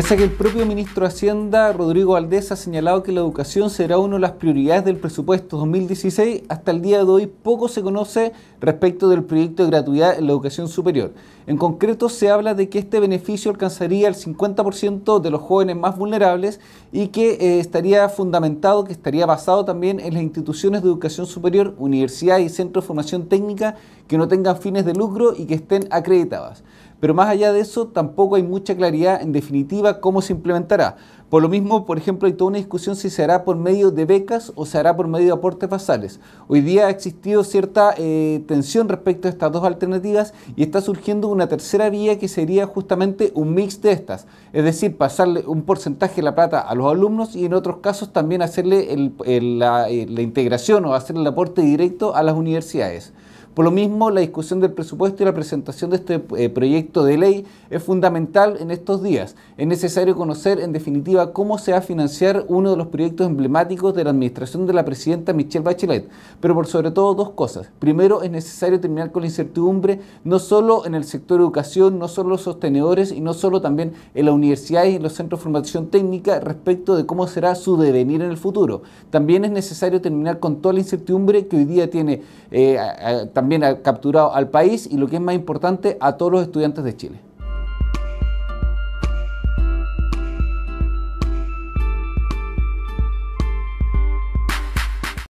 Pese que el propio ministro de Hacienda, Rodrigo Valdés, ha señalado que la educación será una de las prioridades del presupuesto 2016, hasta el día de hoy poco se conoce respecto del proyecto de gratuidad en la educación superior. En concreto, se habla de que este beneficio alcanzaría el 50% de los jóvenes más vulnerables y que eh, estaría fundamentado, que estaría basado también en las instituciones de educación superior, universidades y centros de formación técnica que no tengan fines de lucro y que estén acreditadas pero más allá de eso tampoco hay mucha claridad en definitiva cómo se implementará. Por lo mismo, por ejemplo, hay toda una discusión si se hará por medio de becas o se hará por medio de aportes basales. Hoy día ha existido cierta eh, tensión respecto a estas dos alternativas y está surgiendo una tercera vía que sería justamente un mix de estas. Es decir, pasarle un porcentaje de la plata a los alumnos y en otros casos también hacerle la, eh, la integración o hacer el aporte directo a las universidades. Por lo mismo, la discusión del presupuesto y la presentación de este eh, proyecto de ley es fundamental en estos días. Es necesario conocer, en definitiva, cómo se va a financiar uno de los proyectos emblemáticos de la administración de la presidenta Michelle Bachelet. Pero por sobre todo dos cosas. Primero, es necesario terminar con la incertidumbre, no solo en el sector de educación, no solo los sostenedores y no solo también en las universidades y los centros de formación técnica respecto de cómo será su devenir en el futuro. También es necesario terminar con toda la incertidumbre que hoy día tiene eh, también ha capturado al país y lo que es más importante, a todos los estudiantes de Chile.